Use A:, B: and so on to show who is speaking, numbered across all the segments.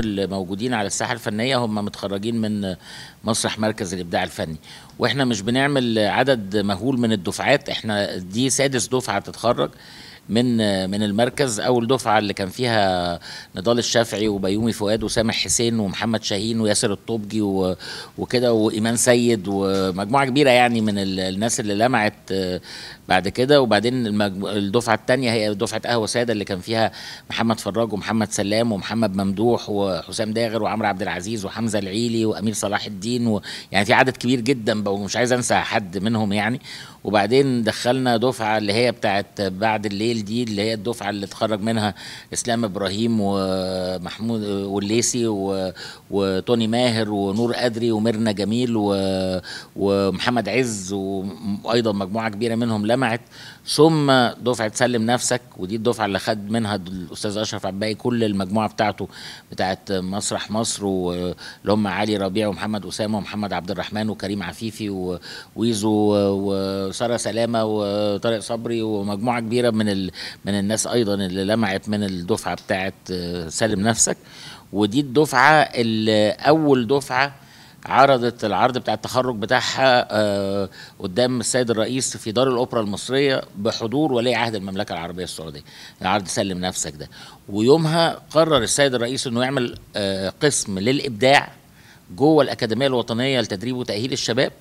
A: اللي موجودين على الساحه الفنيه هم متخرجين من مسرح مركز الابداع الفني واحنا مش بنعمل عدد مهول من الدفعات احنا دي سادس دفعه تتخرج من من المركز اول دفعه اللي كان فيها نضال الشافعي وبيومي فؤاد وسامح حسين ومحمد شاهين وياسر الطوبجي وكده وايمان سيد ومجموعه كبيره يعني من الناس اللي لمعت آه، بعد كده وبعدين الدفعه الثانيه هي دفعه قهوه ساده اللي كان فيها محمد فراج ومحمد سلام ومحمد ممدوح وحسام داغر وعمرو عبد العزيز وحمزه العيلي وامير صلاح الدين ويعني يعني في عدد كبير جدا ومش عايز انسى حد منهم يعني وبعدين دخلنا دفعه اللي هي بتاعت بعد الليل الجيل دي اللي هي الدفعه اللي اتخرج منها اسلام ابراهيم ومحمود والليسي وتوني ماهر ونور قدري وميرنا جميل ومحمد عز وايضا مجموعه كبيره منهم لمعت ثم دفعه سلم نفسك ودي الدفعه اللي خد منها الاستاذ اشرف عباي كل المجموعه بتاعته بتاعه مسرح مصر واللي هم علي ربيع ومحمد اسامه ومحمد عبد الرحمن وكريم عفيفي وويزو وساره سلامه وطارق صبري ومجموعه كبيره من ال... من الناس ايضا اللي لمعت من الدفعه بتاعه آه، سلم نفسك ودي الدفعه اللي اول دفعه عرضت العرض بتاع التخرج بتاعها آه، قدام السيد الرئيس في دار الاوبرا المصريه بحضور ولي عهد المملكه العربيه السعوديه العرض سلم نفسك ده ويومها قرر السيد الرئيس انه يعمل آه، قسم للابداع جوه الاكاديميه الوطنيه لتدريب وتاهيل الشباب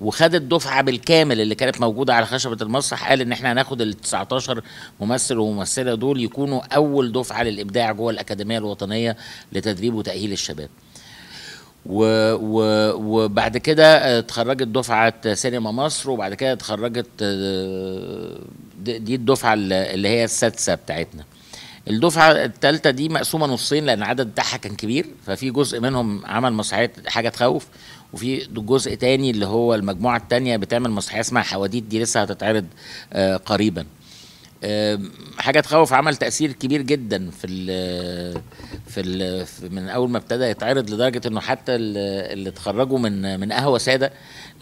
A: وخد الدفعه بالكامل اللي كانت موجوده على خشبه المسرح قال ان احنا هناخد ال 19 ممثل وممثله دول يكونوا اول دفعه للابداع جوه الاكاديميه الوطنيه لتدريب وتاهيل الشباب. و و وبعد كده آه، اتخرجت دفعه سينما مصر وبعد كده اتخرجت آه، دي الدفعه اللي هي السادسه بتاعتنا. الدفعه الثالثه دي مقسومه نصين لان العدد بتاعها كان كبير ففي جزء منهم عمل مسرحيه حاجه تخوف وفي جزء تاني اللي هو المجموعه الثانيه بتعمل مسرحيه اسمها حواديت دي لسه هتتعرض آه، قريبا حاجه تخوف عمل تاثير كبير جدا في الـ في في من اول ما ابتدى يتعرض لدرجه انه حتى اللي اتخرجوا من من قهوه ساده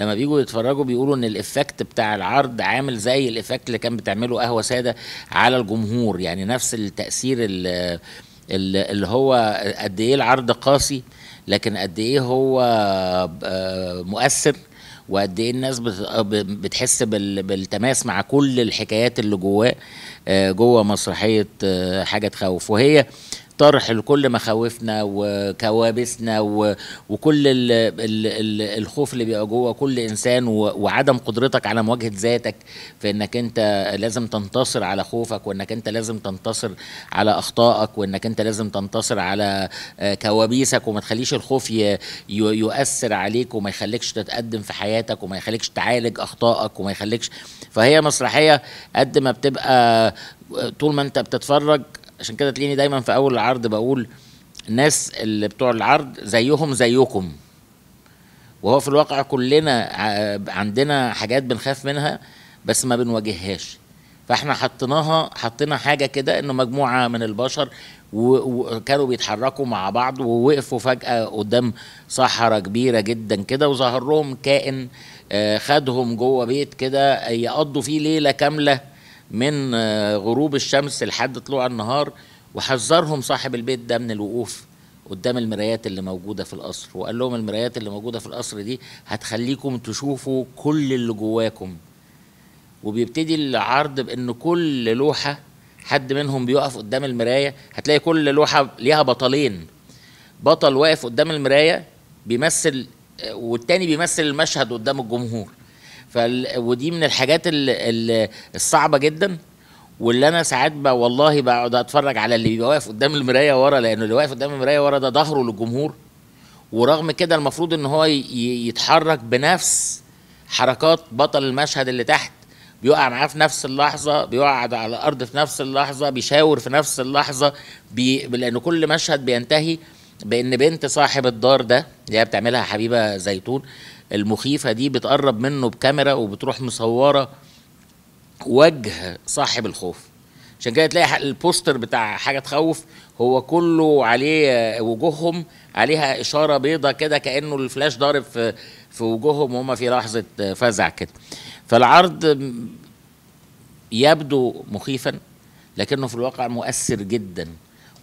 A: لما بيجوا يتفرجوا بيقولوا ان الافكت بتاع العرض عامل زي الافكت اللي كان بتعمله قهوه ساده على الجمهور يعني نفس التاثير اللي, اللي هو قد ايه العرض قاسي لكن قد ايه هو آه، مؤثر وقد ايه الناس بتحس بالتماس مع كل الحكايات اللي جواه آه، جوه مسرحيه آه، حاجه تخوف وهي طرح لكل مخاوفنا وكوابيسنا وكل الـ الـ الـ الخوف اللي بيبقى جوه كل انسان وعدم قدرتك على مواجهه ذاتك في انك انت لازم تنتصر على خوفك وانك انت لازم تنتصر على اخطائك وانك انت لازم تنتصر على آه، كوابيسك وما تخليش الخوف يؤثر عليك وما يخليكش تتقدم في حياتك وما يخليكش تعالج اخطائك وما يخليكش فهي مسرحيه قد ما بتبقى آه، طول ما انت بتتفرج عشان كده تلاقيني دايما في اول العرض بقول الناس اللي بتوع العرض زيهم زيكم وهو في الواقع كلنا عندنا حاجات بنخاف منها بس ما بنواجههاش فاحنا حطيناها حطينا حاجه كده انه مجموعه من البشر وكانوا بيتحركوا مع بعض ووقفوا فجاه قدام صحراء كبيره جدا كده وظهر لهم كائن آه، خدهم جوه بيت كده يقضوا فيه ليله كامله من آه، غروب الشمس لحد طلوع النهار وحذرهم صاحب البيت ده من الوقوف قدام المرايات اللي موجودة في القصر وقال لهم المرايات اللي موجودة في القصر دي هتخليكم تشوفوا كل اللي جواكم وبيبتدي العرض بأن كل لوحة حد منهم بيقف قدام المراية هتلاقي كل لوحة ليها بطلين بطل واقف قدام المراية بيمثل آه، والتاني بيمثل المشهد قدام الجمهور فال... ودي من الحاجات ال... ال... الصعبه جدا واللي انا ساعات بقى والله بقعد اتفرج على اللي بيبقى واقف قدام المرايه ورا لانه اللي واقف قدام المرايه ورا ده ظهره للجمهور ورغم كده المفروض ان هو ي... يتحرك بنفس حركات بطل المشهد اللي تحت بيقع معاه في نفس اللحظة بيقعد على الأرض في نفس اللحظة بيشاور في نفس اللحظة بي... لأن كل مشهد بينتهي بإن بنت صاحب الدار ده اللي هي بتعملها حبيبة زيتون المخيفه دي بتقرب منه بكاميرا وبتروح مصوره وجه صاحب الخوف عشان كده تلاقي البوستر بتاع حاجه تخوف هو كله عليه وجوههم عليها اشاره بيضه كده كانه الفلاش ضارب في في وجوههم وهم في لحظه فزع كده فالعرض يبدو مخيفا لكنه في الواقع مؤثر جدا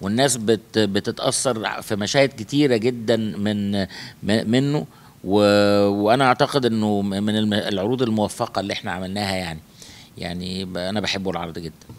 A: والناس بت بتتاثر في مشاهد كتيره جدا من منه و... وانا اعتقد انه من العروض الموفقه اللي احنا عملناها يعني يعني انا بحبه العرض جدا